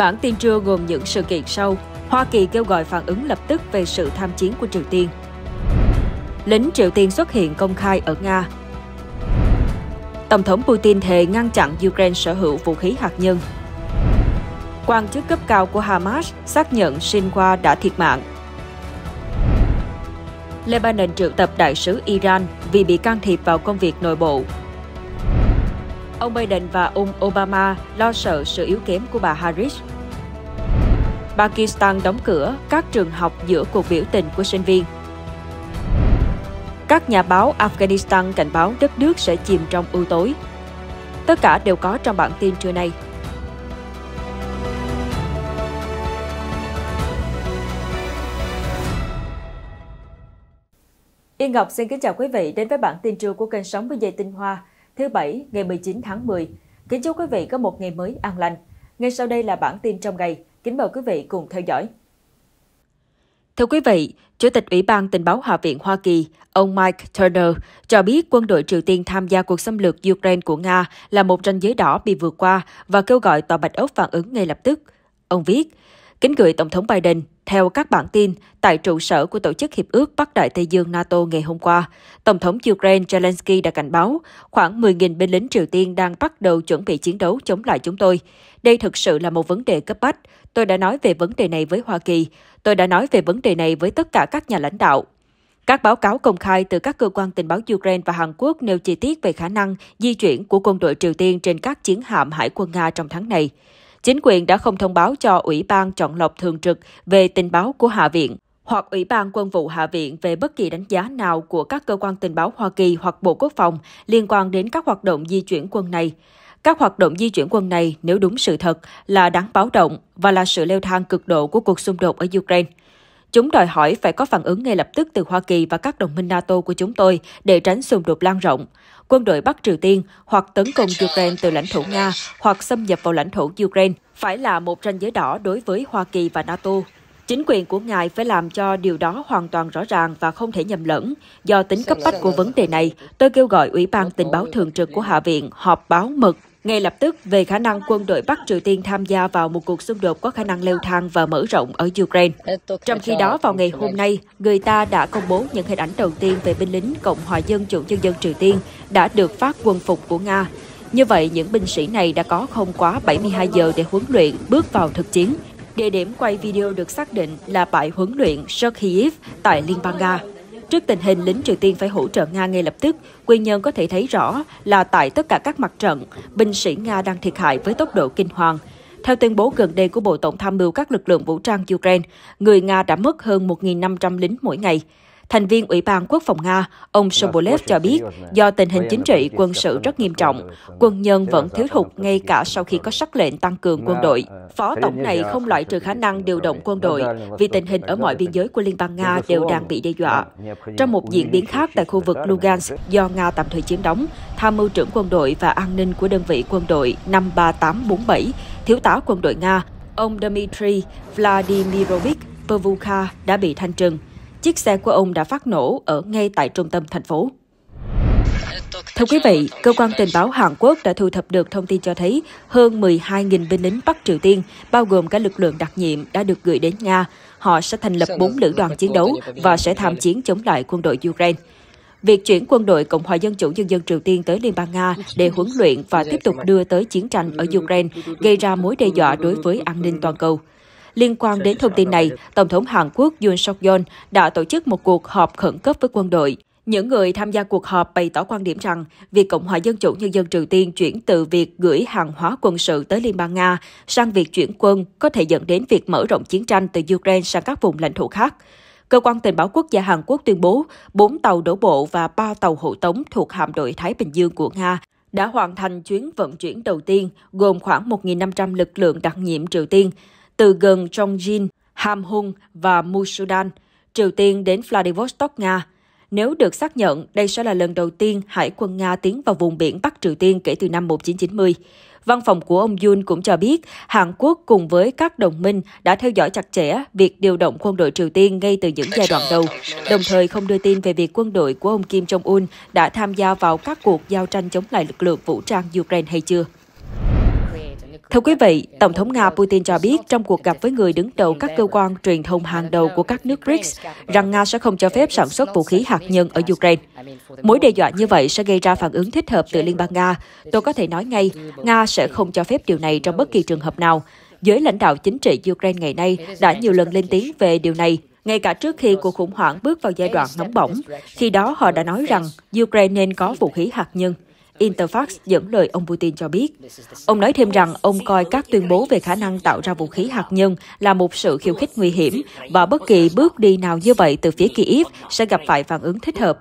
Bản tin trưa gồm những sự kiện sau. Hoa Kỳ kêu gọi phản ứng lập tức về sự tham chiến của Triều Tiên. Lính Triều Tiên xuất hiện công khai ở Nga. Tổng thống Putin thề ngăn chặn Ukraine sở hữu vũ khí hạt nhân. Quan chức cấp cao của Hamas xác nhận Sinwa đã thiệt mạng. Lebanon triệu tập đại sứ Iran vì bị can thiệp vào công việc nội bộ, Ông Biden và ông Obama lo sợ sự yếu kém của bà Harris. Pakistan đóng cửa các trường học giữa cuộc biểu tình của sinh viên. Các nhà báo Afghanistan cảnh báo đất nước sẽ chìm trong ưu tối. Tất cả đều có trong bản tin trưa nay. Yên Ngọc xin kính chào quý vị đến với bản tin trưa của kênh Sống với dây tinh hoa thứ Bảy ngày 19 tháng 10. Kính chúc quý vị có một ngày mới an lành. Ngay sau đây là bản tin trong ngày. Kính mời quý vị cùng theo dõi. Thưa quý vị, Chủ tịch Ủy ban Tình báo Hạ viện Hoa Kỳ, ông Mike Turner, cho biết quân đội Triều Tiên tham gia cuộc xâm lược Ukraine của Nga là một ranh giới đỏ bị vượt qua và kêu gọi Tòa Bạch Ốc phản ứng ngay lập tức. Ông viết, Kính gửi Tổng thống Biden, theo các bản tin, tại trụ sở của Tổ chức Hiệp ước Bắc Đại Tây Dương NATO ngày hôm qua, Tổng thống Ukraine Zelensky đã cảnh báo khoảng 10.000 binh lính Triều Tiên đang bắt đầu chuẩn bị chiến đấu chống lại chúng tôi. Đây thực sự là một vấn đề cấp bách. Tôi đã nói về vấn đề này với Hoa Kỳ. Tôi đã nói về vấn đề này với tất cả các nhà lãnh đạo. Các báo cáo công khai từ các cơ quan tình báo Ukraine và Hàn Quốc nêu chi tiết về khả năng di chuyển của quân đội Triều Tiên trên các chiến hạm hải quân Nga trong tháng này chính quyền đã không thông báo cho Ủy ban chọn lọc thường trực về tình báo của Hạ viện hoặc Ủy ban Quân vụ Hạ viện về bất kỳ đánh giá nào của các cơ quan tình báo Hoa Kỳ hoặc Bộ Quốc phòng liên quan đến các hoạt động di chuyển quân này. Các hoạt động di chuyển quân này, nếu đúng sự thật, là đáng báo động và là sự leo thang cực độ của cuộc xung đột ở Ukraine. Chúng đòi hỏi phải có phản ứng ngay lập tức từ Hoa Kỳ và các đồng minh NATO của chúng tôi để tránh xung đột lan rộng. Quân đội Bắc Triều Tiên hoặc tấn công Ukraine từ lãnh thổ Nga hoặc xâm nhập vào lãnh thổ Ukraine phải là một ranh giới đỏ đối với Hoa Kỳ và NATO. Chính quyền của ngài phải làm cho điều đó hoàn toàn rõ ràng và không thể nhầm lẫn. Do tính cấp bách của vấn đề này, tôi kêu gọi Ủy ban Tình báo Thường trực của Hạ viện họp báo mật ngay lập tức về khả năng quân đội Bắc Triều Tiên tham gia vào một cuộc xung đột có khả năng leo thang và mở rộng ở Ukraine. Trong khi đó, vào ngày hôm nay, người ta đã công bố những hình ảnh đầu tiên về binh lính Cộng hòa Dân chủ Nhân dân Triều Tiên đã được phát quân phục của Nga. Như vậy, những binh sĩ này đã có không quá 72 giờ để huấn luyện, bước vào thực chiến. Địa điểm quay video được xác định là bãi huấn luyện Sergiev tại Liên bang Nga. Trước tình hình lính Triều Tiên phải hỗ trợ Nga ngay lập tức, nguyên nhân có thể thấy rõ là tại tất cả các mặt trận, binh sĩ Nga đang thiệt hại với tốc độ kinh hoàng. Theo tuyên bố gần đây của Bộ Tổng tham mưu các lực lượng vũ trang Ukraine, người Nga đã mất hơn 1.500 lính mỗi ngày. Thành viên Ủy ban Quốc phòng Nga, ông Sobolev cho biết, do tình hình chính trị quân sự rất nghiêm trọng, quân nhân vẫn thiếu hụt ngay cả sau khi có sắc lệnh tăng cường quân đội. Ờ, Phó tổng này không loại trừ khả năng điều động quân đội vì tình hình ở mọi biên giới của Liên bang Nga đều đang bị đe dọa. Trong một diễn biến khác tại khu vực Lugansk do Nga tạm thời chiếm đóng, tham mưu trưởng quân đội và an ninh của đơn vị quân đội 53847, thiếu tá quân đội Nga, ông Dmitry Vladimirovich Pervuka đã bị thanh trừng chiếc xe của ông đã phát nổ ở ngay tại trung tâm thành phố. Thưa quý vị, cơ quan tình báo Hàn Quốc đã thu thập được thông tin cho thấy hơn 12.000 binh lính Bắc Triều Tiên, bao gồm cả lực lượng đặc nhiệm đã được gửi đến Nga. Họ sẽ thành lập 4 lữ đoàn chiến đấu và sẽ tham chiến chống lại quân đội Ukraine. Việc chuyển quân đội Cộng hòa Dân chủ Nhân dân Triều Tiên tới Liên bang Nga để huấn luyện và tiếp tục đưa tới chiến tranh ở Ukraine gây ra mối đe dọa đối với an ninh toàn cầu. Liên quan đến thông tin này, Tổng thống Hàn Quốc Yoon suk yeol đã tổ chức một cuộc họp khẩn cấp với quân đội. Những người tham gia cuộc họp bày tỏ quan điểm rằng việc Cộng hòa Dân chủ Nhân dân Triều Tiên chuyển từ việc gửi hàng hóa quân sự tới Liên bang Nga sang việc chuyển quân có thể dẫn đến việc mở rộng chiến tranh từ Ukraine sang các vùng lãnh thổ khác. Cơ quan tình báo quốc gia Hàn Quốc tuyên bố 4 tàu đổ bộ và 3 tàu hộ tống thuộc hạm đội Thái Bình Dương của Nga đã hoàn thành chuyến vận chuyển đầu tiên, gồm khoảng 1.500 lực lượng đặc nhiệm Triều Tiên từ gần Chongjin, Hamhung và Musudan, Triều Tiên đến Vladivostok, Nga. Nếu được xác nhận, đây sẽ là lần đầu tiên Hải quân Nga tiến vào vùng biển Bắc Triều Tiên kể từ năm 1990. Văn phòng của ông Yun cũng cho biết Hàn Quốc cùng với các đồng minh đã theo dõi chặt chẽ việc điều động quân đội Triều Tiên ngay từ những giai đoạn đầu, đồng thời không đưa tin về việc quân đội của ông Kim Jong-un đã tham gia vào các cuộc giao tranh chống lại lực lượng vũ trang Ukraine hay chưa. Thưa quý vị, Tổng thống Nga Putin cho biết trong cuộc gặp với người đứng đầu các cơ quan truyền thông hàng đầu của các nước BRICS rằng Nga sẽ không cho phép sản xuất vũ khí hạt nhân ở Ukraine. Mối đe dọa như vậy sẽ gây ra phản ứng thích hợp từ Liên bang Nga. Tôi có thể nói ngay, Nga sẽ không cho phép điều này trong bất kỳ trường hợp nào. Giới lãnh đạo chính trị Ukraine ngày nay đã nhiều lần lên tiếng về điều này ngay cả trước khi cuộc khủng hoảng bước vào giai đoạn nóng bỏng. Khi đó họ đã nói rằng Ukraine nên có vũ khí hạt nhân. Interfax dẫn lời ông Putin cho biết. Ông nói thêm rằng ông coi các tuyên bố về khả năng tạo ra vũ khí hạt nhân là một sự khiêu khích nguy hiểm và bất kỳ bước đi nào như vậy từ phía Kyiv sẽ gặp phải phản ứng thích hợp.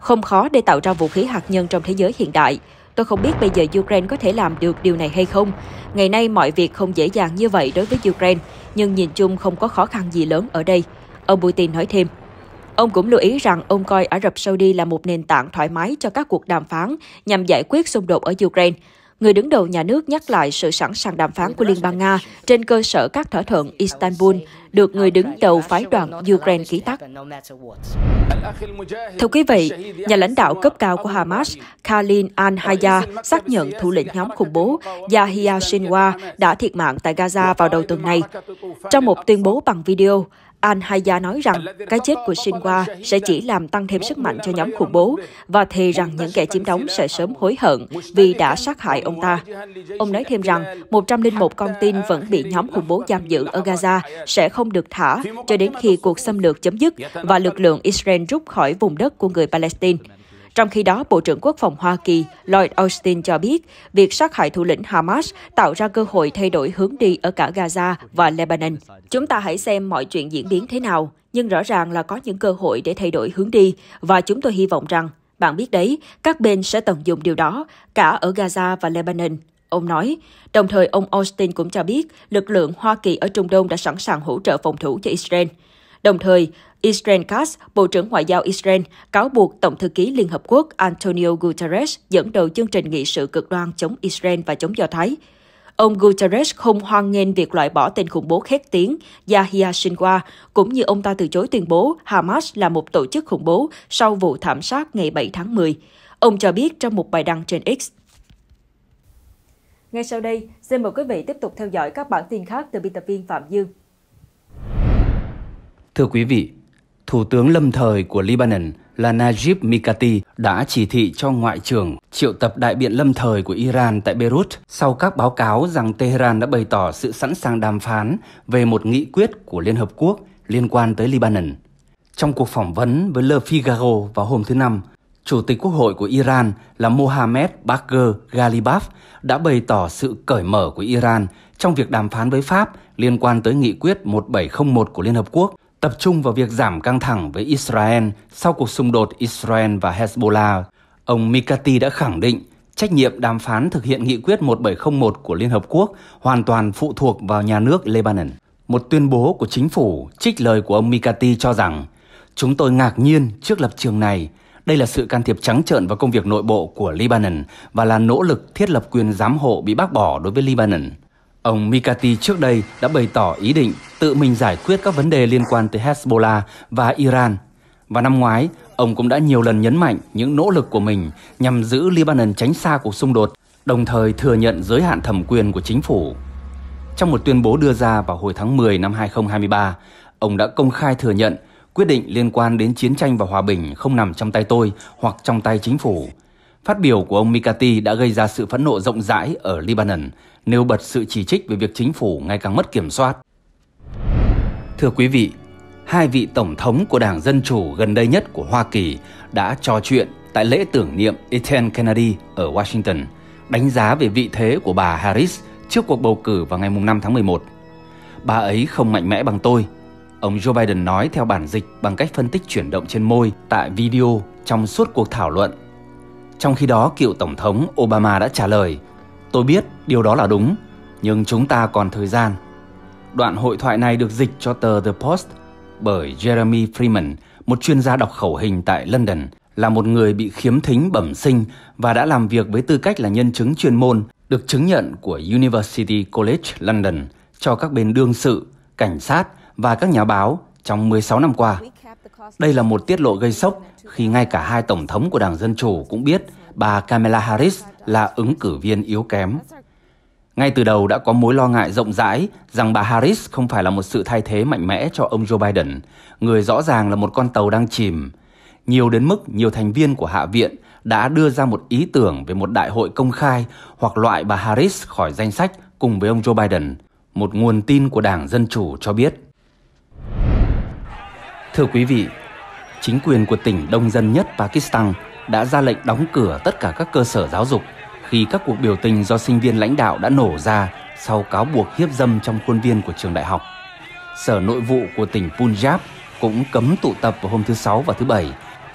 Không khó để tạo ra vũ khí hạt nhân trong thế giới hiện đại. Tôi không biết bây giờ Ukraine có thể làm được điều này hay không. Ngày nay mọi việc không dễ dàng như vậy đối với Ukraine, nhưng nhìn chung không có khó khăn gì lớn ở đây. Ông Putin nói thêm. Ông cũng lưu ý rằng ông coi Ả Rập Saudi là một nền tảng thoải mái cho các cuộc đàm phán nhằm giải quyết xung đột ở Ukraine. Người đứng đầu nhà nước nhắc lại sự sẵn sàng đàm phán của Liên bang Nga trên cơ sở các thỏa thuận Istanbul được người đứng đầu phái đoàn Ukraine ký tắt. Thưa quý vị, nhà lãnh đạo cấp cao của Hamas Khalil al-Haya xác nhận thủ lĩnh nhóm khủng bố Yahya Sinwar đã thiệt mạng tại Gaza vào đầu tuần này. Trong một tuyên bố bằng video, Al Hayya nói rằng cái chết của Shinwa sẽ chỉ làm tăng thêm sức mạnh cho nhóm khủng bố và thề rằng những kẻ chiếm đóng sẽ sớm hối hận vì đã sát hại ông ta. Ông nói thêm rằng 101 con tin vẫn bị nhóm khủng bố giam giữ ở Gaza sẽ không được thả cho đến khi cuộc xâm lược chấm dứt và lực lượng Israel rút khỏi vùng đất của người Palestine. Trong khi đó, Bộ trưởng Quốc phòng Hoa Kỳ Lloyd Austin cho biết, việc sát hại thủ lĩnh Hamas tạo ra cơ hội thay đổi hướng đi ở cả Gaza và Lebanon. Chúng ta hãy xem mọi chuyện diễn biến thế nào, nhưng rõ ràng là có những cơ hội để thay đổi hướng đi và chúng tôi hy vọng rằng bạn biết đấy, các bên sẽ tận dụng điều đó, cả ở Gaza và Lebanon, ông nói. Đồng thời, ông Austin cũng cho biết lực lượng Hoa Kỳ ở Trung Đông đã sẵn sàng hỗ trợ phòng thủ cho Israel. Đồng thời, Israel Katz, Bộ trưởng Ngoại giao Israel, cáo buộc Tổng thư ký Liên Hợp Quốc Antonio Guterres dẫn đầu chương trình nghị sự cực đoan chống Israel và chống Do Thái. Ông Guterres không hoan nghênh việc loại bỏ tên khủng bố khét tiếng Yahya Sinwar, cũng như ông ta từ chối tuyên bố Hamas là một tổ chức khủng bố sau vụ thảm sát ngày 7 tháng 10. Ông cho biết trong một bài đăng trên X. Ngay sau đây, xin mời quý vị tiếp tục theo dõi các bản tin khác từ biên tập viên Phạm Dương. Thưa quý vị, Thủ tướng lâm thời của Lebanon là Najib Mikati đã chỉ thị cho Ngoại trưởng triệu tập đại biện lâm thời của Iran tại Beirut sau các báo cáo rằng Tehran đã bày tỏ sự sẵn sàng đàm phán về một nghị quyết của Liên Hợp Quốc liên quan tới Lebanon. Trong cuộc phỏng vấn với Le Figaro vào hôm thứ Năm, Chủ tịch Quốc hội của Iran là Mohammed Bagher Ghalibaf đã bày tỏ sự cởi mở của Iran trong việc đàm phán với Pháp liên quan tới nghị quyết 1701 của Liên Hợp Quốc tập trung vào việc giảm căng thẳng với Israel sau cuộc xung đột Israel và Hezbollah, ông Mikati đã khẳng định trách nhiệm đàm phán thực hiện nghị quyết 1701 của Liên Hợp Quốc hoàn toàn phụ thuộc vào nhà nước Lebanon. Một tuyên bố của chính phủ trích lời của ông Mikati cho rằng Chúng tôi ngạc nhiên trước lập trường này. Đây là sự can thiệp trắng trợn vào công việc nội bộ của Lebanon và là nỗ lực thiết lập quyền giám hộ bị bác bỏ đối với Lebanon. Ông Mikati trước đây đã bày tỏ ý định tự mình giải quyết các vấn đề liên quan tới Hezbollah và Iran. Và năm ngoái, ông cũng đã nhiều lần nhấn mạnh những nỗ lực của mình nhằm giữ Lebanon tránh xa cuộc xung đột, đồng thời thừa nhận giới hạn thẩm quyền của chính phủ. Trong một tuyên bố đưa ra vào hồi tháng 10 năm 2023, ông đã công khai thừa nhận quyết định liên quan đến chiến tranh và hòa bình không nằm trong tay tôi hoặc trong tay chính phủ, Phát biểu của ông Mikati đã gây ra sự phẫn nộ rộng rãi ở Lebanon, nêu bật sự chỉ trích về việc chính phủ ngày càng mất kiểm soát. Thưa quý vị, hai vị tổng thống của Đảng Dân Chủ gần đây nhất của Hoa Kỳ đã trò chuyện tại lễ tưởng niệm Ethan Kennedy ở Washington, đánh giá về vị thế của bà Harris trước cuộc bầu cử vào ngày 5 tháng 11. Bà ấy không mạnh mẽ bằng tôi, ông Joe Biden nói theo bản dịch bằng cách phân tích chuyển động trên môi tại video trong suốt cuộc thảo luận trong khi đó, cựu Tổng thống Obama đã trả lời Tôi biết điều đó là đúng, nhưng chúng ta còn thời gian. Đoạn hội thoại này được dịch cho tờ The Post bởi Jeremy Freeman, một chuyên gia đọc khẩu hình tại London, là một người bị khiếm thính bẩm sinh và đã làm việc với tư cách là nhân chứng chuyên môn được chứng nhận của University College London cho các bên đương sự, cảnh sát và các nhà báo trong 16 năm qua. Đây là một tiết lộ gây sốc khi ngay cả hai tổng thống của Đảng Dân Chủ cũng biết bà Kamala Harris là ứng cử viên yếu kém. Ngay từ đầu đã có mối lo ngại rộng rãi rằng bà Harris không phải là một sự thay thế mạnh mẽ cho ông Joe Biden, người rõ ràng là một con tàu đang chìm. Nhiều đến mức nhiều thành viên của Hạ viện đã đưa ra một ý tưởng về một đại hội công khai hoặc loại bà Harris khỏi danh sách cùng với ông Joe Biden, một nguồn tin của Đảng Dân Chủ cho biết. Thưa quý vị, chính quyền của tỉnh đông dân nhất Pakistan đã ra lệnh đóng cửa tất cả các cơ sở giáo dục khi các cuộc biểu tình do sinh viên lãnh đạo đã nổ ra sau cáo buộc hiếp dâm trong khuôn viên của trường đại học. Sở Nội vụ của tỉnh Punjab cũng cấm tụ tập vào hôm thứ Sáu và thứ Bảy.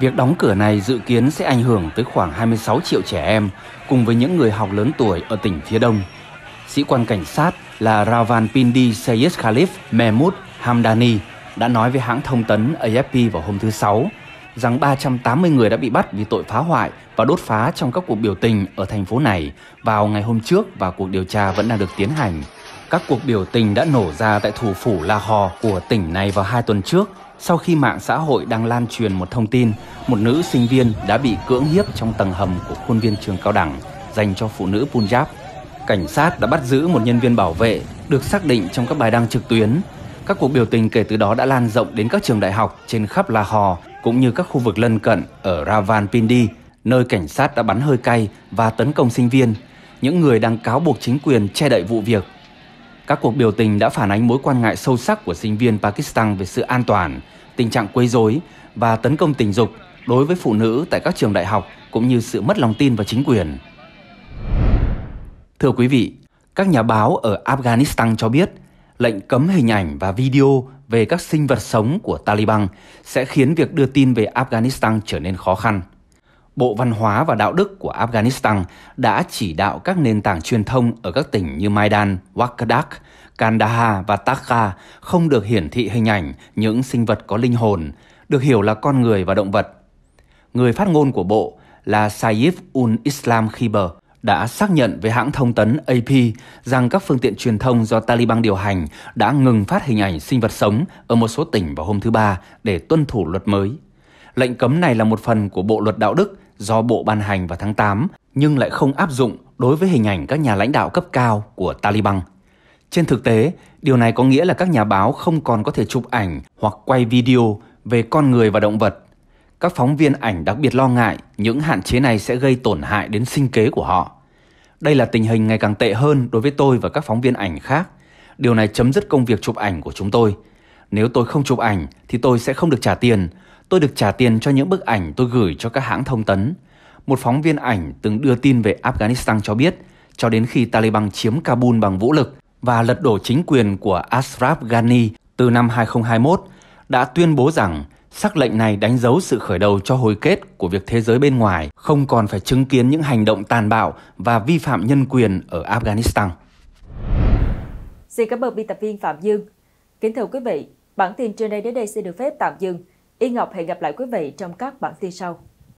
Việc đóng cửa này dự kiến sẽ ảnh hưởng tới khoảng 26 triệu trẻ em cùng với những người học lớn tuổi ở tỉnh phía đông. Sĩ quan cảnh sát là Ravan Pindi Sayed Khalif Mehmood Hamdani đã nói với hãng thông tấn AFP vào hôm thứ Sáu rằng 380 người đã bị bắt vì tội phá hoại và đốt phá trong các cuộc biểu tình ở thành phố này vào ngày hôm trước và cuộc điều tra vẫn đang được tiến hành. Các cuộc biểu tình đã nổ ra tại thủ phủ Lahore của tỉnh này vào hai tuần trước sau khi mạng xã hội đang lan truyền một thông tin một nữ sinh viên đã bị cưỡng hiếp trong tầng hầm của khuôn viên trường cao đẳng dành cho phụ nữ Punjab. Cảnh sát đã bắt giữ một nhân viên bảo vệ được xác định trong các bài đăng trực tuyến các cuộc biểu tình kể từ đó đã lan rộng đến các trường đại học trên khắp Lahore cũng như các khu vực lân cận ở Rawalpindi, nơi cảnh sát đã bắn hơi cay và tấn công sinh viên, những người đang cáo buộc chính quyền che đậy vụ việc. Các cuộc biểu tình đã phản ánh mối quan ngại sâu sắc của sinh viên Pakistan về sự an toàn, tình trạng quấy rối và tấn công tình dục đối với phụ nữ tại các trường đại học cũng như sự mất lòng tin vào chính quyền. Thưa quý vị, các nhà báo ở Afghanistan cho biết lệnh cấm hình ảnh và video về các sinh vật sống của Taliban sẽ khiến việc đưa tin về Afghanistan trở nên khó khăn. Bộ Văn hóa và Đạo đức của Afghanistan đã chỉ đạo các nền tảng truyền thông ở các tỉnh như Maidan, Wakdak, Kandahar và Takha không được hiển thị hình ảnh những sinh vật có linh hồn, được hiểu là con người và động vật. Người phát ngôn của bộ là Saif ul Islam Khiber đã xác nhận với hãng thông tấn AP rằng các phương tiện truyền thông do Taliban điều hành đã ngừng phát hình ảnh sinh vật sống ở một số tỉnh vào hôm thứ Ba để tuân thủ luật mới. Lệnh cấm này là một phần của Bộ Luật Đạo Đức do Bộ ban hành vào tháng 8 nhưng lại không áp dụng đối với hình ảnh các nhà lãnh đạo cấp cao của Taliban. Trên thực tế, điều này có nghĩa là các nhà báo không còn có thể chụp ảnh hoặc quay video về con người và động vật các phóng viên ảnh đặc biệt lo ngại những hạn chế này sẽ gây tổn hại đến sinh kế của họ. Đây là tình hình ngày càng tệ hơn đối với tôi và các phóng viên ảnh khác. Điều này chấm dứt công việc chụp ảnh của chúng tôi. Nếu tôi không chụp ảnh thì tôi sẽ không được trả tiền. Tôi được trả tiền cho những bức ảnh tôi gửi cho các hãng thông tấn. Một phóng viên ảnh từng đưa tin về Afghanistan cho biết, cho đến khi Taliban chiếm Kabul bằng vũ lực và lật đổ chính quyền của Ashraf Ghani từ năm 2021, đã tuyên bố rằng Sắc lệnh này đánh dấu sự khởi đầu cho hồi kết của việc thế giới bên ngoài không còn phải chứng kiến những hành động tàn bạo và vi phạm nhân quyền ở Afghanistan. Xin cảm ơn biên tập viên Phạm Dương. Kính thưa quý vị, bản tin trên đây đến đây sẽ được phép tạm dừng. Y Ngọc hẹn gặp lại quý vị trong các bản tin sau.